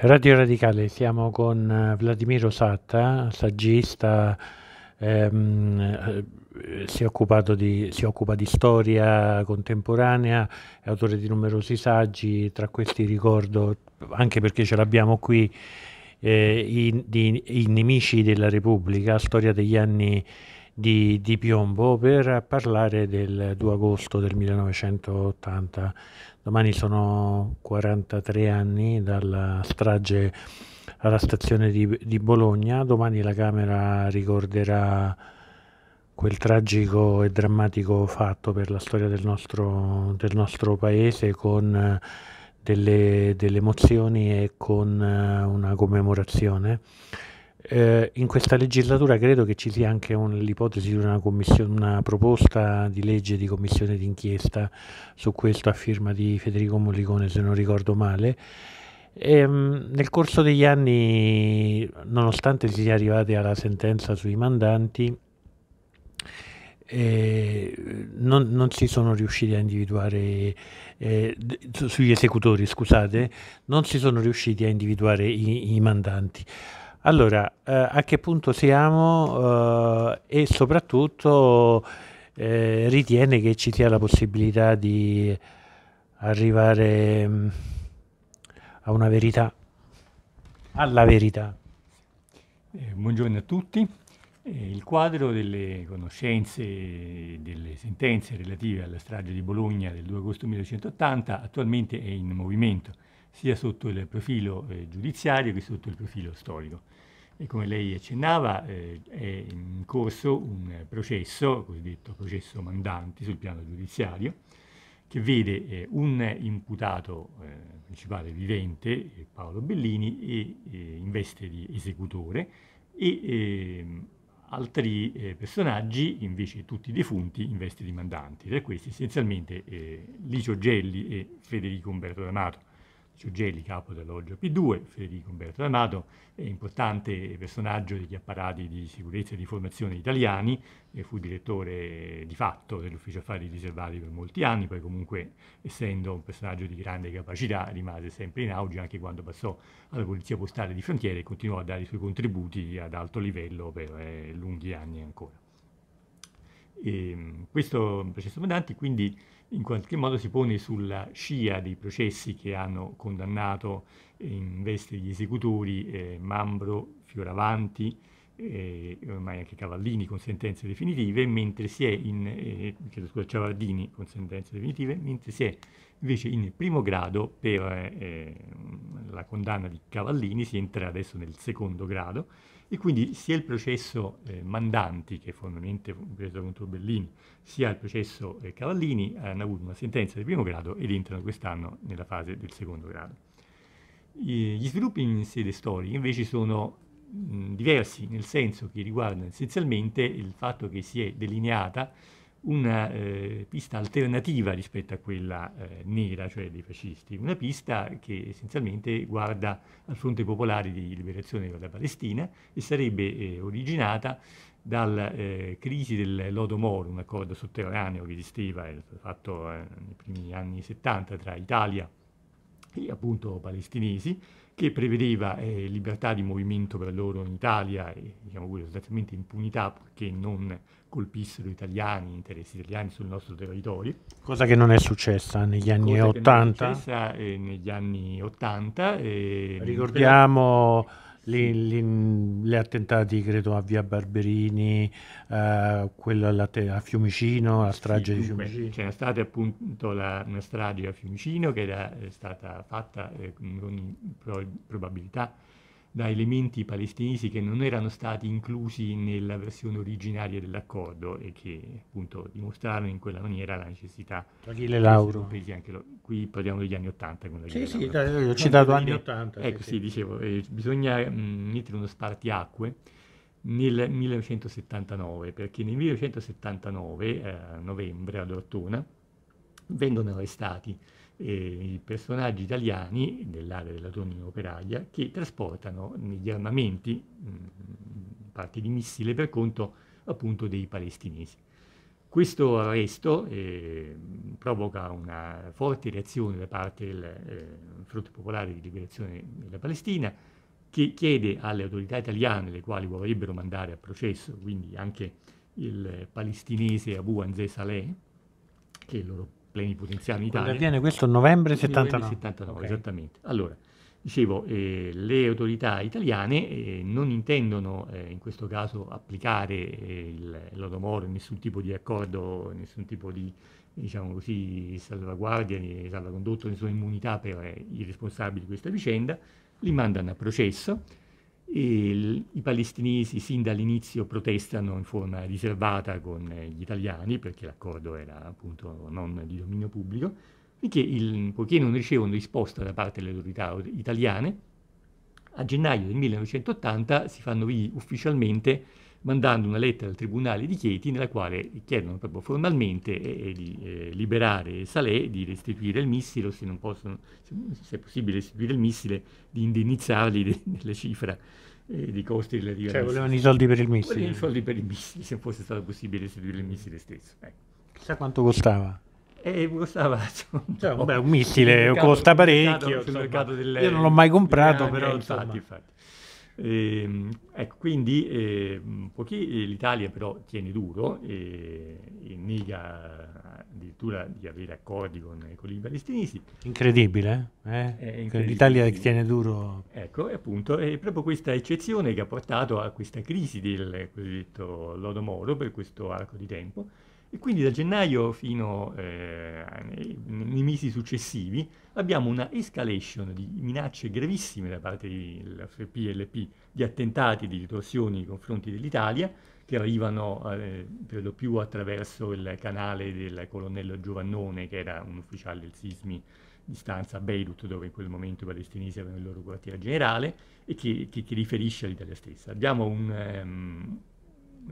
Radio Radicale, siamo con eh, Vladimiro Satta, saggista, ehm, eh, si, di, si, occupa di storia contemporanea, è autore di numerosi saggi, tra questi ricordo, anche perché ce l'abbiamo qui, eh, i, di, I nemici della Repubblica, storia degli anni di, di Piombo per parlare del 2 agosto del 1980. Domani sono 43 anni dalla strage alla stazione di, di Bologna, domani la Camera ricorderà quel tragico e drammatico fatto per la storia del nostro, del nostro paese con delle, delle, emozioni e con eh, una commemorazione. Eh, in questa legislatura credo che ci sia anche un, l'ipotesi di una, una, proposta di legge di commissione d'inchiesta su questo a firma di Federico Mollicone se non ricordo male. E, ehm, nel corso degli anni, nonostante si sia arrivati alla sentenza sui mandanti, eh, non, non, si sono riusciti a individuare eh, sugli esecutori, scusate, non si sono riusciti a individuare i, i mandanti. Allora, eh, a che punto siamo eh, e soprattutto eh, ritiene che ci sia la possibilità di arrivare mh, mm, a una verità, alla verità? Eh, buongiorno a tutti. Eh, il quadro delle conoscenze e delle sentenze relative alla strage di Bologna del 2 agosto 1980 attualmente è in movimento sia sotto il profilo eh, giudiziario che sotto il profilo storico. E come lei accennava, eh, è in corso un processo, cosiddetto processo mandanti sul piano giudiziario, che vede eh, un imputato eh, principale vivente, eh, Paolo Bellini, e, eh, in veste di esecutore, e ehm, altri eh, personaggi, invece tutti defunti, in veste di mandanti, tra questi essenzialmente eh, Licio Gelli e Federico Umberto D'Amato. Surgelli, capo dell'Olgio P2, Federico Umberto D'Amato, importante personaggio degli apparati di sicurezza e di formazione italiani, e fu direttore di fatto dell'ufficio affari riservati per molti anni, poi comunque essendo un personaggio di grande capacità rimase sempre in auge anche quando passò alla Polizia Postale di Frontiera e continuò a dare i suoi contributi ad alto livello per eh, lunghi anni ancora. E, ehm, questo processo Mandanti quindi in qualche modo si pone sulla scia dei processi che hanno condannato eh, in veste di esecutori eh, Mambro, Fioravanti, eh, ormai anche Cavallini con sentenze definitive, mentre si è in, eh, scusa, Ciavardini con sentenze definitive, mentre si è invece in primo grado per eh, la condanna di Cavallini, si entra adesso nel secondo grado, e quindi sia il processo eh, Mandanti, che fondamentalmente fu preso contro Bellini, sia il processo eh, Cavallini hanno avuto una sentenza di primo grado ed entrano quest'anno nella fase del secondo grado. E gli sviluppi in sede storica invece sono mh, diversi, nel senso che riguardano essenzialmente il fatto che si è delineata una eh, pista alternativa rispetto a quella eh, nera, cioè dei fascisti, una pista che essenzialmente guarda al fronte popolare di liberazione della Palestina e sarebbe eh, originata dalla eh, crisi del Lodomor, un accordo sotterraneo che esisteva, fatto eh, nei primi anni 70 tra Italia e appunto palestinesi, che prevedeva eh, libertà di movimento per loro in Italia e diciamo sostanzialmente impunità perché non colpissero italiani, interessi italiani sul nostro territorio. Cosa che non è successa negli anni Cosa 80. È successa eh, negli anni 80. E Ricordiamo gli attentati credo a via Barberini, eh, quello alla te- a Fiumicino, la strage sì, di Fiumicino. C'era stata appunto la, una strage a Fiumicino che era eh, stata fatta eh, con pro- probabilità da elementi palestinesi che non erano stati inclusi nella versione originaria dell'accordo e che appunto dimostrarono in quella maniera la necessità Achille Lauro lo, qui parliamo degli anni Ottanta. con la sì sì eh, ho citato anni Ottanta. ecco sì, sì dicevo eh, bisogna mh, mm, mettere uno spartiacque nel 1979 perché nel 1979 eh, a novembre ad Ortona vengono arrestati eh, personaggi italiani dell'area della Torino Operaia che trasportano negli armamenti, mh, mm, parti di missile per conto appunto dei palestinesi. Questo arresto eh, provoca una forte reazione da parte del eh, Fronte Popolare di Liberazione della Palestina che chiede alle autorità italiane, le quali vorrebbero mandare a processo, quindi anche il palestinese Abu Anzeh Saleh, che è il loro plenipotenziario in Italia. Avviene questo novembre 79. Novembre 79, okay. esattamente. Allora, dicevo, eh, le autorità italiane eh, non intendono eh, in questo caso applicare eh, il, l'odomoro, nessun tipo di accordo, nessun tipo di diciamo così, salvaguardia, né eh, salvacondotto, nessuna immunità per eh, i responsabili di questa vicenda, li mandano a processo e i palestinesi sin dall'inizio protestano in forma riservata con gli italiani perché l'accordo era appunto non di dominio pubblico, finché il, poiché non ricevono risposta da parte delle autorità italiane, a gennaio del 1980 si fanno ufficialmente mandando una lettera al tribunale di Chieti nella quale chiedono proprio formalmente eh, di eh, liberare Saleh, di restituire il missile, o se, possono, se, è possibile restituire il missile, di indennizzarli de- della cifra eh, di costi relativi Cioè volevano i soldi per il missile. Volevano i soldi per il missile, se fosse stato possibile restituire il missile stesso. Ecco. Chissà quanto costava. Eh, costava cioè, vabbè, un missile mercato, costa parecchio. Mercato, del, io non l'ho mai comprato, però... Eh, infatti, infatti. E, ehm, ecco, quindi eh, pochi, l'Italia però tiene duro e, eh, e, nega addirittura di avere accordi con, con i palestinesi. Incredibile, eh? incredibile. l'Italia che tiene duro. Ecco, appunto, è proprio questa eccezione che ha portato a questa crisi del cosiddetto lodo moro per questo arco di tempo e quindi da gennaio fino eh, nei, nei, mesi successivi abbiamo una escalation di minacce gravissime da parte del PLP, di attentati, di ritorsioni nei confronti dell'Italia, che arrivano eh, per lo più attraverso il canale del colonnello Giovannone, che era un ufficiale del Sismi di stanza a Beirut, dove in quel momento i palestinesi avevano il loro quartier generale, e che, che, che riferisce all'Italia stessa. Abbiamo un... Um,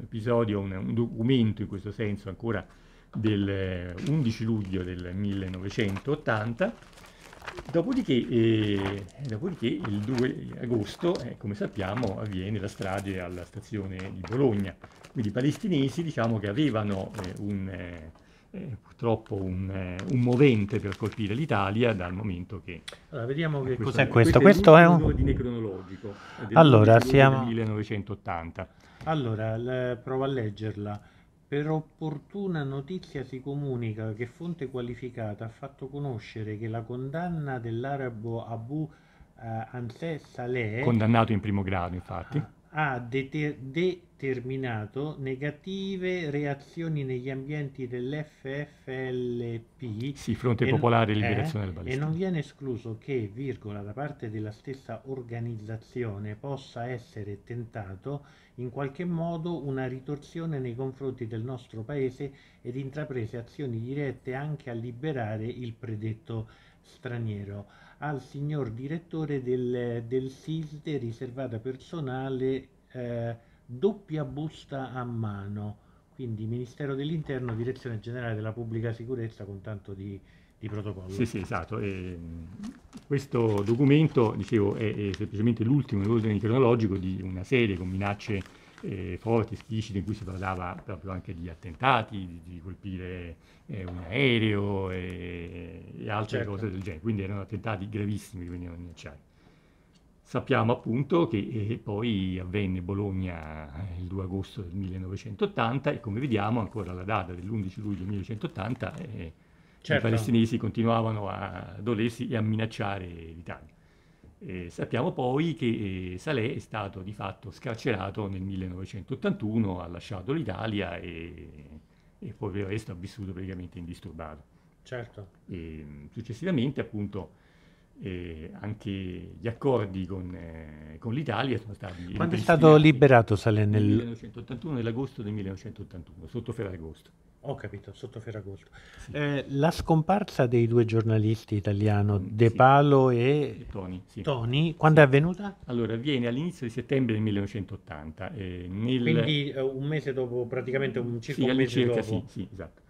episodio, un, un documento in questo senso ancora del 11 eh, luglio del 1980, dopodiché, eh, dopodiché il 2 agosto, eh, come sappiamo, avviene la strage alla stazione di Bologna. Quindi i palestinesi diciamo che avevano eh, un eh, eh, purtroppo un, eh, un, movente per colpire l'Italia dal momento che... Allora, vediamo eh, che cos'è questo. Questo, questo è, un ordine cronologico. Allora, siamo... 1980. Allora, la, provo a leggerla. Per opportuna notizia si comunica che fonte qualificata ha fatto conoscere che la condanna dell'arabo Abu eh, Ansè Saleh... Condannato in primo grado, infatti. Ah, ha deter- determinato negative reazioni negli ambienti dell'FFLP sì, Fronte Popolare e eh, Liberazione eh, del Palestina e non viene escluso che, virgola, da parte della stessa organizzazione possa essere tentato in qualche modo una ritorsione nei confronti del nostro paese ed intraprese azioni dirette anche a liberare il predetto straniero al signor direttore del, del SISDE riservata personale eh, doppia busta a mano, quindi Ministero dell'Interno, Direzione Generale della Pubblica Sicurezza con tanto di, di protocollo. Sì, sì, esatto. E, questo documento, dicevo, è, è semplicemente l'ultimo in ordine cronologico di una serie con minacce eh, forti, schiccide, in cui si parlava proprio anche di attentati, di, di colpire eh, un aereo e, e altre certo. cose del genere, quindi erano attentati gravissimi che venivano minacciati. Sappiamo appunto che eh, poi avvenne Bologna il 2 agosto del 1980 e come vediamo ancora la data dell'11 luglio 1980 eh, certo. i palestinesi continuavano a dolersi e a minacciare l'Italia. Eh, sappiamo poi che eh, Salè è stato di fatto scarcerato nel 1981, ha lasciato l'Italia e, e poi per il resto ha vissuto praticamente indisturbato. Certo. E, successivamente appunto eh, anche gli accordi con, eh, con l'Italia sono stati... Quando è stato liberato Salè? Nel 1981, nell'agosto del 1981, sotto Ferragosto. Ho capito, sotto Ferragosto. Sì. Eh, la scomparsa dei due giornalisti italiani, mm, De Palo sì. e Toni, sì. Toni quando è avvenuta? Allora, avviene all'inizio di settembre del 1980. Eh, nel... Quindi eh, un mese dopo, praticamente un circa un mese dopo. Sì, sì, esatto.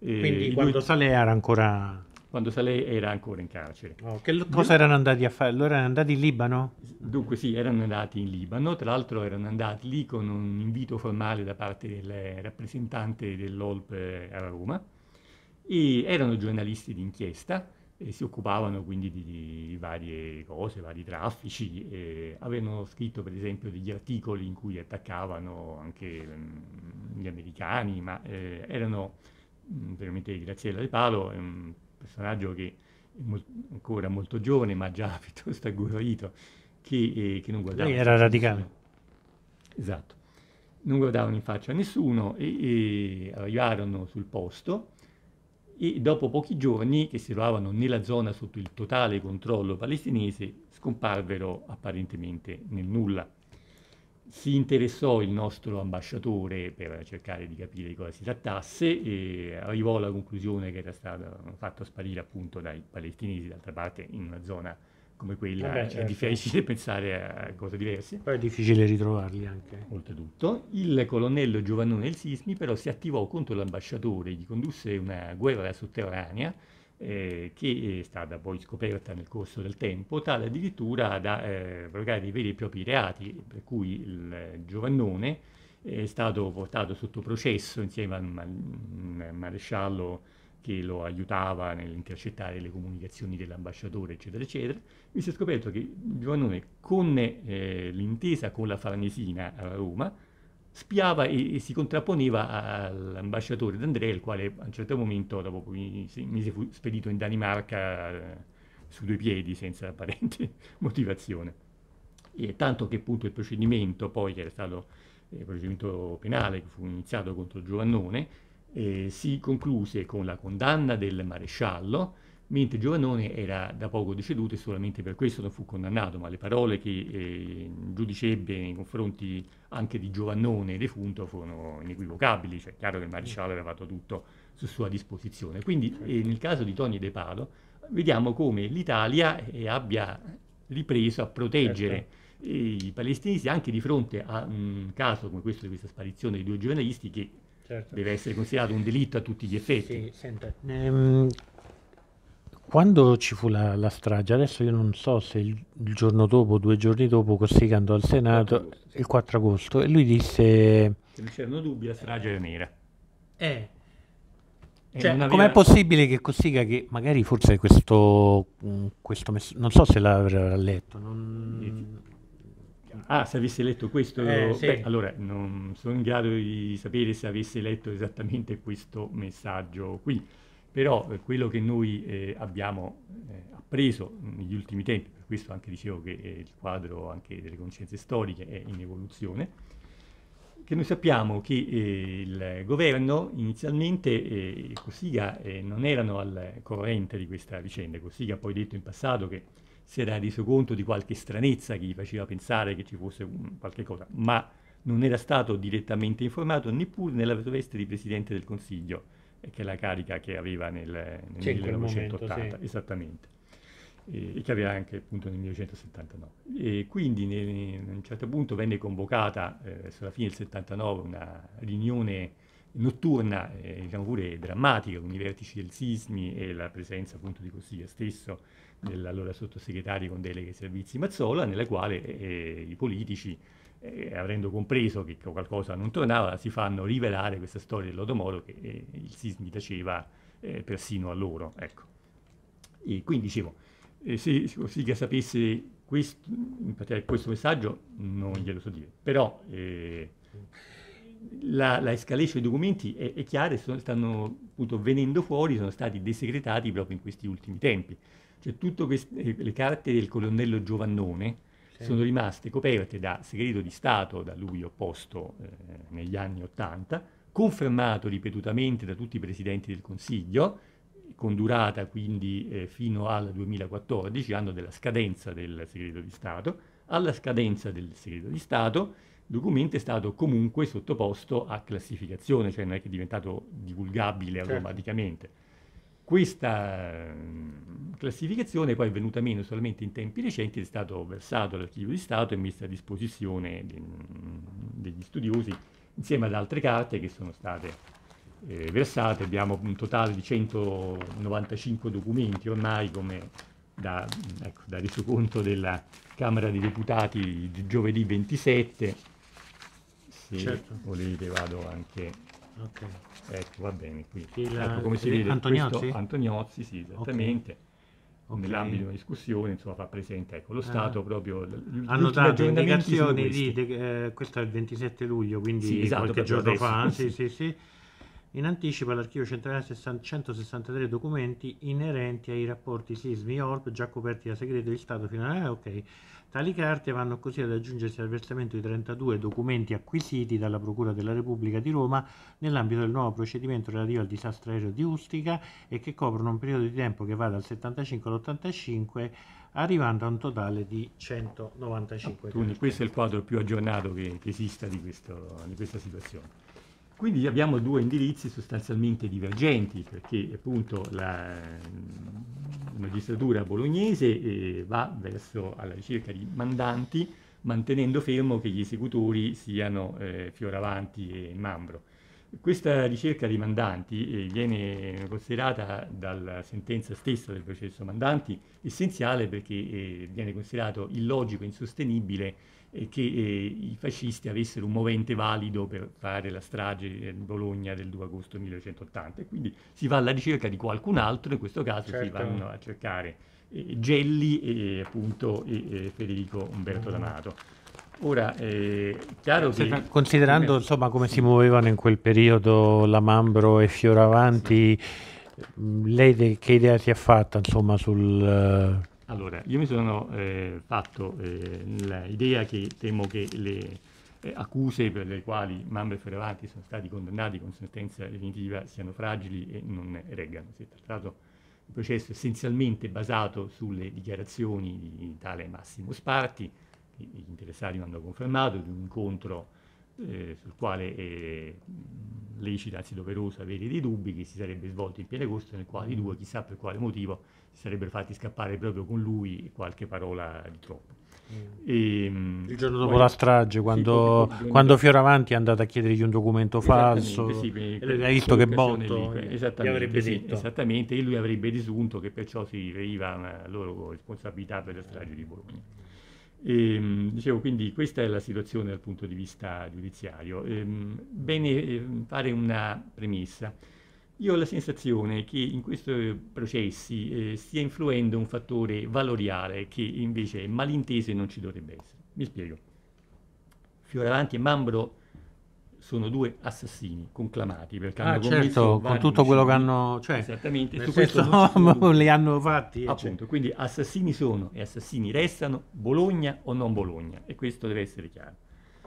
Eh, Quindi quando lui... sale era ancora quando Saleh era ancora in carcere. Oh, che lo, cosa erano andati a fare? Loro erano andati in Libano? Dunque sì, erano andati in Libano, tra l'altro erano andati lì con un invito formale da parte del rappresentante dell'OLP a Roma e erano giornalisti d'inchiesta e si occupavano quindi di, di varie cose, vari traffici, e avevano scritto per esempio degli articoli in cui attaccavano anche mh, gli americani, ma eh, erano, mh, veramente Graziella De Palo, mh, personaggio che molt, ancora molto giovane, ma già piuttosto agguerrito, che, eh, che non guardava. Lei era radicale. Nessuno. Esatto. Non guardavano in faccia a nessuno e, e arrivarono sul posto e dopo pochi giorni, che si trovavano nella zona sotto il totale controllo palestinese, scomparvero apparentemente nel nulla si interessò il nostro ambasciatore per cercare di capire di cosa si trattasse e arrivò alla conclusione che era stato fatto sparire appunto dai palestinesi, d'altra parte in una zona come quella eh beh, eh, certo. è difficile pensare a cose diverse. Poi è difficile ritrovarli anche. Oltretutto, il colonnello Giovannone El Sismi però si attivò contro l'ambasciatore, gli condusse una guerra sotterranea eh, che è stata poi scoperta nel corso del tempo, tale addirittura da eh, provocare dei veri e propri reati, per cui il Giovannone eh, è stato portato sotto processo insieme al maresciallo che lo aiutava nell'intercettare le comunicazioni dell'ambasciatore, eccetera, eccetera, mi si è scoperto che Giovannone con eh, l'intesa con la Farnesina a Roma spiava e, e si contrapponeva all'ambasciatore D'Andrea, il quale a un certo momento, dopo mi, mesi, fu spedito in Danimarca eh, su due piedi, senza apparente motivazione. E tanto che appunto il procedimento poi, che era stato eh, il procedimento penale che fu iniziato contro Giovannone, eh, si concluse con la condanna del maresciallo, mentre Giovannone era da poco deceduto e solamente per questo non fu condannato, ma le parole che eh, giudice ebbe nei confronti anche di Giovannone defunto furono inequivocabili, cioè è chiaro che il maresciallo aveva fatto tutto su sua disposizione. Quindi eh, nel caso di Tony De Palo vediamo come l'Italia eh, abbia ripreso a proteggere certo. Eh, i palestinesi anche di fronte a un caso come questo di questa sparizione dei due giornalisti che Certo. deve essere considerato un delitto a tutti gli effetti. Sì, senta, ehm, quando ci fu la, la, strage, adesso io non so se il, il giorno dopo, due giorni dopo, Cossiga andò al Senato il 4 agosto e lui disse... Non c'erano dubbi, la strage era nera. Eh. Cioè, aveva... Com'è possibile che Cossiga, che magari forse questo, mm, questo mess- non so se l'avrà letto, non... Ah, se avesse letto questo, eh, sì. beh, allora non sono in grado di sapere se avesse letto esattamente questo messaggio qui però quello che noi eh, abbiamo eh, appreso negli ultimi tempi, per questo anche dicevo che eh, il quadro anche delle conoscenze storiche è in evoluzione, che noi sappiamo che eh, il governo inizialmente eh, Cossiga eh, non erano al corrente di questa vicenda. Cossiga ha poi detto in passato che si era reso conto di qualche stranezza che gli faceva pensare che ci fosse un, qualche cosa, ma non era stato direttamente informato neppure nella veste di presidente del Consiglio che è la carica che aveva nel, nel 1980, momento, sì. esattamente, e, e, che aveva anche appunto nel 1979. E quindi a un certo punto venne convocata, eh, verso la fine del 79, una riunione notturna, eh, diciamo pure drammatica, con i vertici del Sismi e la presenza appunto di Cossiga stesso, dell'allora sottosegretario con delega ai servizi Mazzola, nella quale eh, i politici eh, avendo compreso che qualcosa non tornava, si fanno rivelare questa storia dell'Odomoro che eh, il sismi taceva eh, persino a loro. Ecco. E quindi dicevo, eh, se Siga sapesse questo, questo, messaggio non glielo so dire, però eh, la, la escalation dei documenti è, è chiara e stanno appunto venendo fuori, sono stati desegretati proprio in questi ultimi tempi. Cioè tutte eh, le carte del colonnello Giovannone, sì. sono rimaste coperte da segreto di Stato da lui opposto eh, negli anni Ottanta, confermato ripetutamente da tutti i presidenti del Consiglio, con durata quindi eh, fino al 2014, anno della scadenza del segreto di Stato. Alla scadenza del segreto di Stato il documento è stato comunque sottoposto a classificazione, cioè non è che è diventato divulgabile certo. automaticamente questa mm, classificazione poi è venuta meno solamente in tempi recenti, è stato versato all'archivio di Stato e messo a disposizione mm, degli studiosi insieme ad altre carte che sono state eh, versate. Abbiamo un totale di 195 documenti ormai come da, mm, ecco, da resoconto della Camera dei Deputati di giovedì 27. Se certo. volete vado anche... Okay. Ecco, va bene, qui. Il, ecco, come eh, si vede, Antoniozzi? Antoniozzi, sì, esattamente. Okay. Okay. Nell'ambito di una discussione, insomma, fa presente, ecco, lo eh. Stato ah. proprio... Hanno dato indicazioni di... De, eh, questo è il 27 luglio, quindi sì, esatto, qualche giorno adesso, fa, sì, sì, sì. sì in anticipo all'archivio centrale 163 documenti inerenti ai rapporti sismi orp già coperti da segreto di Stato fino a... Ah, ok. Tali carte vanno così ad aggiungersi al versamento di 32 documenti acquisiti dalla Procura della Repubblica di Roma nell'ambito del nuovo procedimento relativo al disastro aereo di Ustica e che coprono un periodo di tempo che va dal 75 all'85 arrivando a un totale di 195. Ah, quindi questo è il quadro più aggiornato che, che esista di, questo, di questa situazione. Quindi abbiamo due indirizzi sostanzialmente divergenti, perché appunto mm, la, magistratura bolognese eh, va verso alla ricerca di mandanti, mantenendo fermo che gli esecutori siano eh, Fioravanti e Mambro. Questa ricerca dei mandanti eh, viene considerata dalla sentenza stessa del processo mandanti essenziale perché eh, viene considerato illogico e insostenibile eh, che i fascisti avessero un movente valido per fare la strage di Bologna del 2 agosto 1980 quindi si va alla ricerca di qualcun altro, in questo caso certo. si vanno a cercare Gelli e appunto e Federico Umberto D'Amato. Ora, è eh, chiaro che... Considerando insomma, come si muovevano in quel periodo la Mambro e Fioravanti, eh, lei che idea si è fatta insomma, sul... Eh? Allora, io mi sono eh, fatto eh, l'idea che temo che le eh, accuse per le quali Mambro e Fioravanti sono stati condannati con sentenza definitiva siano fragili e non reggano. Si è trattato di un processo essenzialmente basato sulle dichiarazioni di tale Massimo Sparti, gli interessati mi hanno confermato, di un incontro eh, sul quale è eh, lecito, anzi doveroso, avere dei dubbi che si sarebbe svolto in pieno agosto, nel quale i due, chissà per quale motivo, si sarebbero fatti scappare proprio con lui qualche parola di troppo. Mm. E, ehm, il giorno dopo poi, la strage, quando, sì, quando Fioravanti è andato a chiedergli un documento falso, sì, eh, hai visto che botto gli avrebbe sì, detto. Esattamente, e lui avrebbe disunto che perciò si deriva una loro responsabilità per la strage di Bologna. E, ehm, dicevo, quindi questa è la situazione dal punto di vista giudiziario. E, ehm, bene ehm, fare una premessa. Io ho la sensazione che in questi processi eh, stia influendo un fattore valoriale che invece è malinteso e non ci dovrebbe essere. Mi spiego. Fioravanti e Mambro sono due assassini conclamati perché ah, hanno certo, con tutto quello che hanno cioè, esattamente su questo no, li hanno fatti eh, appunto cioè. quindi assassini sono e assassini restano Bologna o non Bologna e questo deve essere chiaro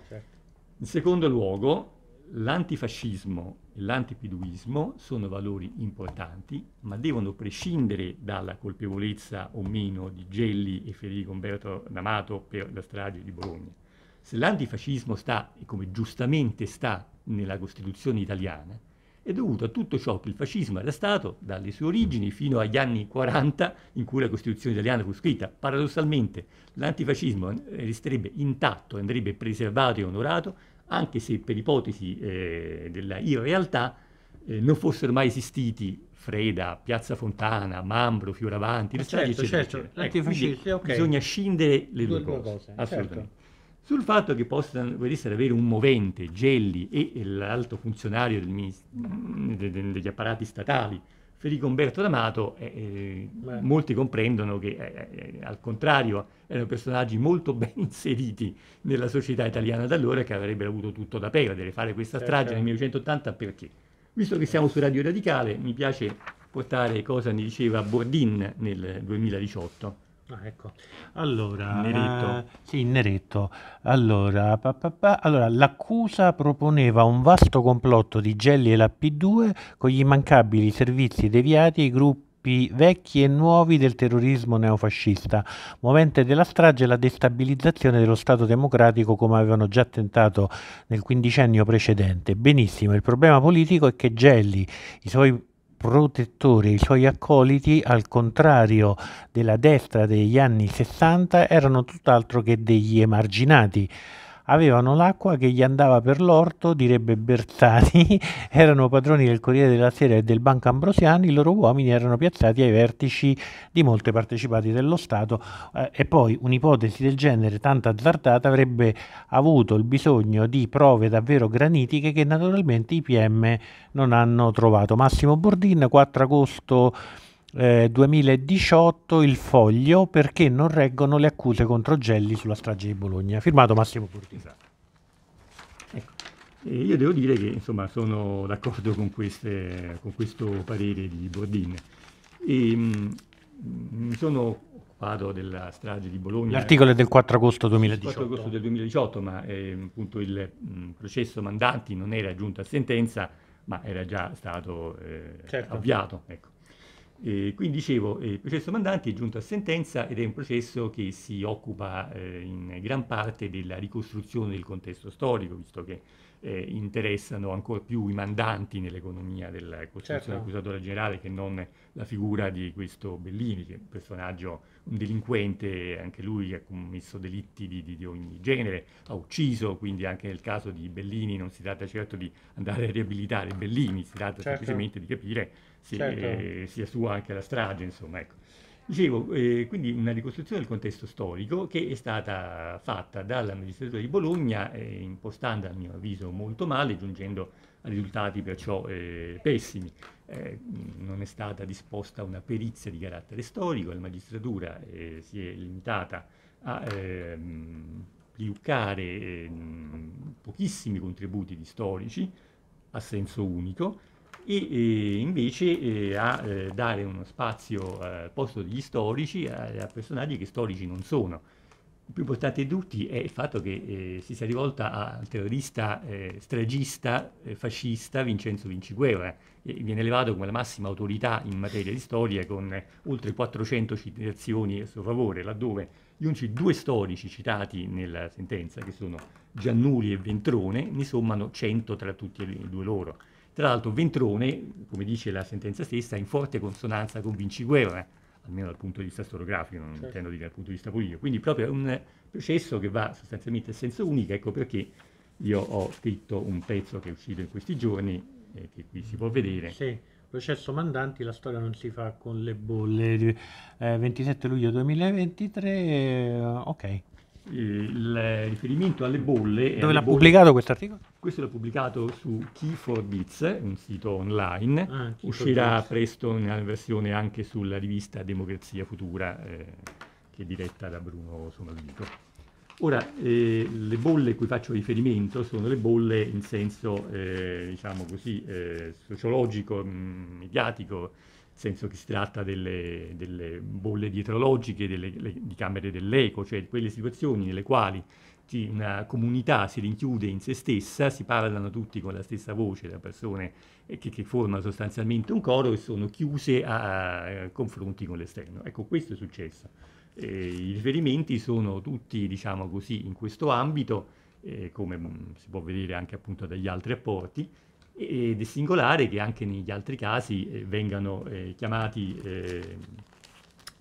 certo. in secondo luogo l'antifascismo e l'antipiduismo sono valori importanti ma devono prescindere dalla colpevolezza o meno di Gelli e Federico Umberto D'Amato per la strage di Bologna se l'antifascismo sta, come giustamente sta nella Costituzione italiana, è dovuto a tutto ciò che il fascismo era stato dalle sue origini fino agli anni 40 in cui la Costituzione italiana fu scritta. Paradossalmente l'antifascismo resterebbe intatto, andrebbe preservato e onorato, anche se per ipotesi eh, della irrealtà eh, non fossero mai esistiti Freda, Piazza Fontana, Mambro, Fioravanti, eh, le certo, strade, eccetera, certo. Eccetera. Ecco, okay. Bisogna scindere le due, due cose, cose assolutamente. Certo sul fatto che possano avere un movente, Gelli e l'alto funzionario degli apparati statali, Federico Umberto D'Amato, eh, eh molti comprendono che eh, eh, al contrario erano personaggi molto ben inseriti nella società italiana da allora che avrebbero avuto tutto da perdere, fare questa eh, strage certo. nel 1980 perché? Visto che siamo su Radio Radicale, mi piace portare cosa ne diceva Bordin nel 2018. Ah, ecco. Allora, Neretto. eh, sì, Neretto. Allora, pa, pa, pa. Allora, l'accusa proponeva un vasto complotto di Gelli e la P2 con gli immancabili servizi deviati ai gruppi vecchi e nuovi del terrorismo neofascista, movente della strage e la destabilizzazione dello Stato democratico come avevano già tentato nel quindicennio precedente. Benissimo, il problema politico è che Gelli, i suoi protettore. I suoi accoliti, al contrario della destra degli anni 60, erano tutt'altro che degli emarginati avevano l'acqua che gli andava per l'orto, direbbe Bertani, erano padroni del Corriere della Sera e del Banco Ambrosiani, i loro uomini erano piazzati ai vertici di molte partecipati dello Stato eh, e poi un'ipotesi del genere tanto azzardata avrebbe avuto il bisogno di prove davvero granitiche che naturalmente i PM non hanno trovato. Massimo Bordin, 4 agosto eh, 2018 il foglio perché non reggono le accuse contro Gelli sulla strage di Bologna. Firmato Massimo Curtisa. Ecco. io devo dire che insomma, sono d'accordo con, queste, con questo parere di Bordin. E, mh, mm, mi sono occupato della strage di Bologna. L'articolo è del 4 agosto 2018. 4 agosto del 2018, ma eh, appunto il mh, mm, processo Mandanti non era giunto a sentenza, ma era già stato eh, certo. avviato. Ecco. Eh, quindi dicevo, eh, il processo Mandanti è giunto a sentenza ed è un processo che si occupa eh, in gran parte della ricostruzione del contesto storico, visto che eh, interessano ancora più i mandanti nell'economia della costruzione certo. dell'accusatore generale che non la figura di questo Bellini, che è un personaggio un delinquente, anche lui ha commesso delitti di, di, di, ogni genere, ha ucciso, quindi anche nel caso di Bellini non si tratta certo di andare a riabilitare Bellini, si tratta certo. semplicemente di capire se certo. eh, sia sua anche la strage, insomma, ecco. Dicevo, eh, quindi una ricostruzione del contesto storico che è stata fatta dalla magistratura di Bologna, eh, impostando a mio avviso molto male, giungendo risultati perciò eh, pessimi. Eh, non è stata disposta una perizia di carattere storico, la magistratura eh, si è limitata a ehm, liuccare ehm, pochissimi contributi di storici a senso unico e eh, invece eh, a eh, dare uno spazio al posto degli storici a, a personaggi che storici non sono più importanti di tutti è il fatto che eh, si sia rivolta al terrorista eh, stragista, eh, fascista Vincenzo Vinciguerra. viene elevato come la massima autorità in materia di storia con oltre 400 citazioni a suo favore, laddove gli unici due storici citati nella sentenza, che sono Giannuli e Ventrone, ne sommano 100 tra tutti e due loro. Tra l'altro Ventrone, come dice la sentenza stessa, è in forte consonanza con Vinciguerra, almeno dal punto di vista storiografico, non certo. intendo dire dal punto di vista politico. Quindi proprio è un processo che va sostanzialmente a senso unico, ecco perché io ho scritto un pezzo che è uscito in questi giorni, eh, che qui si può vedere. Sì processo Mandanti, la storia non si fa con le bolle, eh, 27 luglio 2023, eh, ok. Eh, il riferimento alle bolle... Dove alle l'ha bolle... pubblicato questo articolo? Questo l'ha pubblicato su Key4Bits, un sito online, ah, uscirà presto una versione anche sulla rivista Democrazia Futura, eh, che è diretta da Bruno Somalito. Ora, eh, le bolle a cui faccio riferimento sono le bolle in senso, eh, diciamo così, eh, sociologico, mm, mediatico, senso che si tratta delle, delle bolle dietrologiche, delle, le, di camere dell'eco, cioè quelle situazioni nelle quali sì, una comunità si rinchiude in se stessa, si parlano tutti con la stessa voce da persone che, che formano sostanzialmente un coro e sono chiuse a, a confronti con l'esterno. Ecco, questo è successo. Eh, I riferimenti sono tutti, diciamo così, in questo ambito, eh, come mm, si può vedere anche appunto dagli altri apporti, ed è singolare che anche negli altri casi eh, vengano eh, chiamati eh,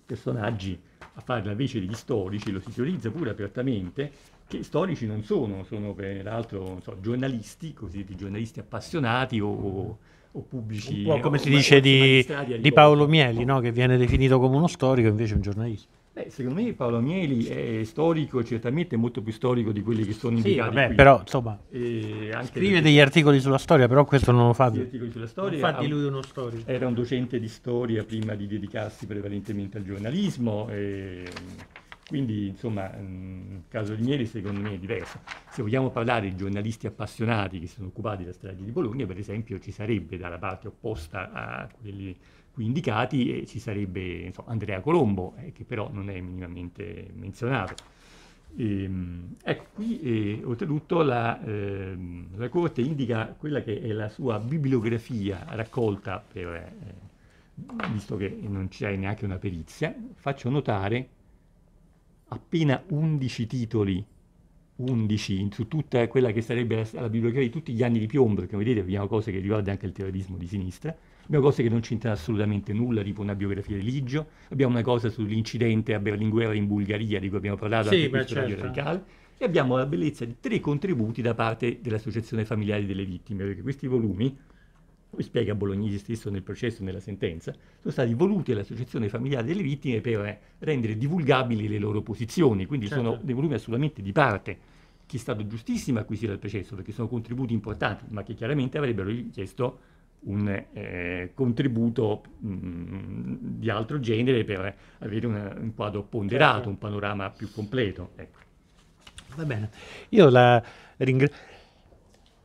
personaggi a fare la vece degli storici, lo si teorizza pure apertamente, che storici non sono, sono peraltro so, giornalisti, cosiddetti giornalisti appassionati o, o, o pubblici. Un po' come o, si dice di, di, Paolo Mieli, no? che viene definito come uno storico, invece un giornalista. Beh, secondo me Paolo Mieli è storico, certamente molto più storico di quelli che sono sì, indicati vabbè, qui. però insomma, eh, anche scrive perché... degli articoli sulla storia, però questo non lo fa. Degli articoli sulla storia. Infatti lui è uno storico. Era un docente di storia prima di dedicarsi prevalentemente al giornalismo, e... quindi insomma il mm, caso di Mieli secondo me è diverso. Se vogliamo parlare di giornalisti appassionati che sono occupati della strage di Bologna, per esempio ci sarebbe dalla parte opposta a quelli qui indicati, ci sarebbe insomma, Andrea Colombo, eh, che però non è minimamente menzionato. E, ehm, ecco, qui eh, oltretutto la, eh, la, Corte indica quella che è la sua bibliografia raccolta, per, eh, visto che non c'è neanche una perizia, faccio notare appena 11 titoli 11 su tutta quella che sarebbe la, la bibliografia di tutti gli anni di piombo, perché come vedete abbiamo cose che riguardano anche il terrorismo di sinistra, Abbiamo cose che non c'entrano assolutamente nulla, tipo una biografia di Ligio, abbiamo una cosa sull'incidente a Berlinguer in Bulgaria di cui abbiamo parlato sì, anche certo. Radicale, e abbiamo la bellezza di tre contributi da parte dell'Associazione Familiari delle Vittime, perché questi volumi, come spiega Bolognesi stesso nel processo e nella sentenza, sono stati voluti all'Associazione Familiari delle Vittime per rendere divulgabili le loro posizioni, quindi certo. sono dei volumi assolutamente di parte che è stato giustissimo acquisire al processo perché sono contributi importanti, ma che chiaramente avrebbero richiesto un eh, contributo mh, mm, di altro genere per avere un, un quadro certo. ponderato, certo. un panorama più completo. Ecco. Va bene, io la, ringra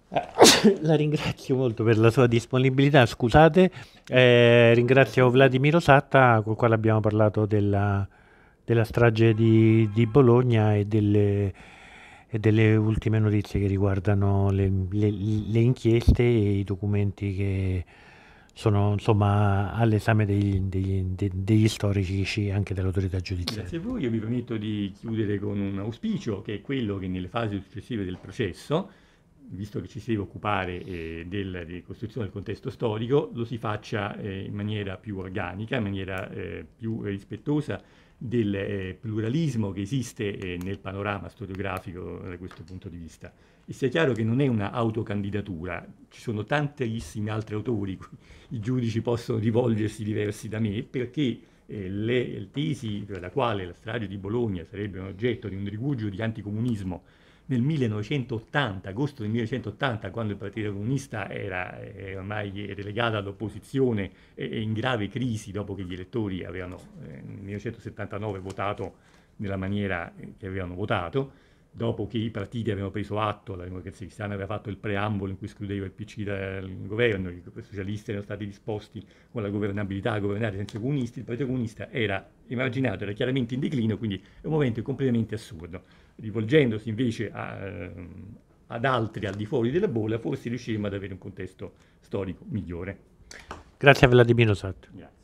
la, ringrazio molto per la sua disponibilità, scusate, eh, ringrazio Vladimiro Satta con il quale abbiamo parlato della, della strage di, di Bologna e delle e delle ultime notizie che riguardano le, le, le inchieste e i documenti che sono insomma all'esame degli, degli, degli, storici anche dell'autorità giudiziaria. Grazie a voi, io mi permetto di chiudere con un auspicio che è quello che nelle fasi successive del processo, visto che ci si deve occupare eh, della ricostruzione del contesto storico, lo si faccia eh, in maniera più organica, in maniera eh, più rispettosa del eh, pluralismo che esiste eh, nel panorama storiografico da questo punto di vista. E sia chiaro che non è una autocandidatura, ci sono tantissimi altri autori, i giudici possono rivolgersi diversi da me, perché eh, le tesi per la quale la strage di Bologna sarebbe un oggetto di un rifugio di anticomunismo nel 1980, agosto del 1980, quando il Partito Comunista era eh, ormai relegato all'opposizione e eh, in grave crisi dopo che gli elettori avevano eh, nel 1979 votato nella maniera eh, che avevano votato, dopo che i partiti avevano preso atto, la democrazia cristiana aveva fatto il preambolo in cui escludeva il PC dal governo, i socialisti erano stati disposti con la governabilità a governare senza i comunisti, il Partito Comunista era emarginato, era chiaramente in declino, quindi è un momento completamente assurdo rivolgendosi invece a, ehm, ad altri al di fuori della bolla, forse riusciremo ad avere un contesto storico migliore. Grazie a Vladimiro Sartre.